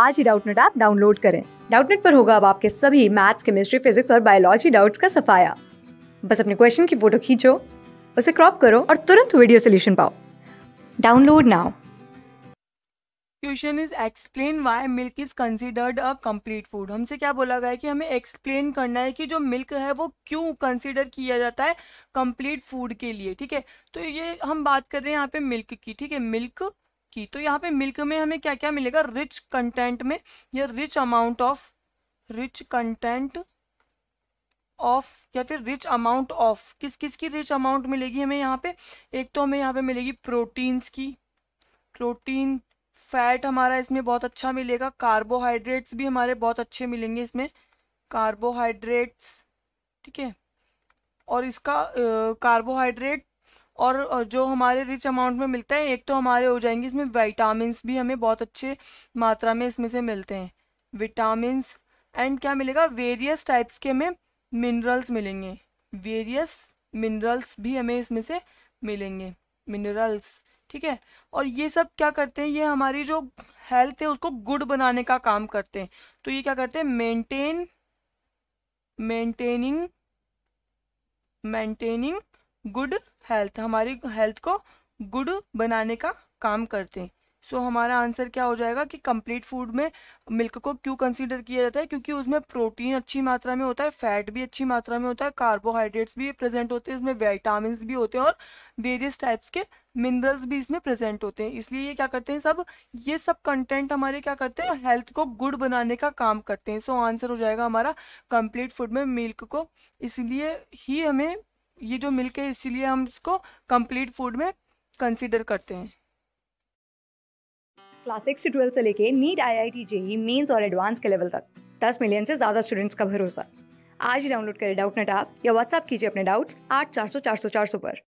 आज ही Doubtnut app download करें डाउटनेट पर होगा अब आपके सभी मैथ्स केमिस्ट्री फिजिक्स और बायोलॉजी डाउट्स का सफाया बस अपने क्वेश्चन की फोटो खींचो उसे क्रॉप करो और तुरंत वीडियो सोल्यूशन पाओ download now question is explain why milk is considered a complete food हमसे क्या बोला गया है कि हमें एक्सप्लेन करना है कि जो मिल्क है वो क्यों कंसिडर किया जाता है कंप्लीट फूड के लिए ठीक है तो ये हम बात कर रहे हैं यहाँ पे मिल्क की ठीक है मिल्क की तो यहाँ पे मिल्क में हमें क्या क्या मिलेगा रिच कंटेंट में या rich amount of rich content of या फिर रिच अमाउंट ऑफ किस किस की रिच अमाउंट मिलेगी हमें यहाँ पे एक तो हमें यहाँ पे मिलेगी प्रोटीन्स की प्रोटीन फैट हमारा इसमें बहुत अच्छा मिलेगा कार्बोहाइड्रेट्स भी हमारे बहुत अच्छे मिलेंगे इसमें कार्बोहाइड्रेट्स ठीक है और इसका कार्बोहाइड्रेट और जो हमारे रिच अमाउंट में मिलता है एक तो हमारे हो जाएंगे इसमें वाइटामिन भी हमें बहुत अच्छे मात्रा में इसमें से मिलते हैं विटामिन एंड क्या मिलेगा वेरियस टाइप्स के हमें मिनरल्स मिलेंगे वेरियस मिनरल्स भी हमें इसमें से मिलेंगे मिनरल्स ठीक है और ये सब क्या करते हैं ये हमारी जो हेल्थ है उसको गुड बनाने का काम करते हैं तो ये क्या करते हैं maintain maintaining maintaining good health हमारी हेल्थ को गुड बनाने का काम करते हैं सो so, हमारा आंसर क्या हो जाएगा कि कंप्लीट फूड में मिल्क को क्यों कंसीडर किया जाता है क्योंकि उसमें प्रोटीन अच्छी मात्रा में होता है फैट भी अच्छी मात्रा में होता है कार्बोहाइड्रेट्स भी प्रेजेंट होते हैं इसमें वाइटामिन भी होते हैं और वेरियस टाइप्स के मिनरल्स भी इसमें प्रेजेंट होते हैं इसलिए ये क्या करते हैं सब ये सब कंटेंट हमारे क्या करते हैं हेल्थ को गुड बनाने का काम करते हैं सो so, आंसर हो जाएगा हमारा कंप्लीट फूड में मिल्क को इसलिए ही हमें ये जो मिल्क है इसीलिए हम इसको कंप्लीट फूड में कंसिडर करते हैं क्लास सिक्स से ट्वेल्थ से लेके NEET I I T JEE mains और एडवांस के लेवल तक दस मिलियन से ज़्यादा स्टूडेंट्स का भरोसा आज ही डाउनलोड करें डाउट नेट आप या व्हाट्सअप कीजिए अपने डाउट्स आठ चार सौ चार सौ चार सौ पर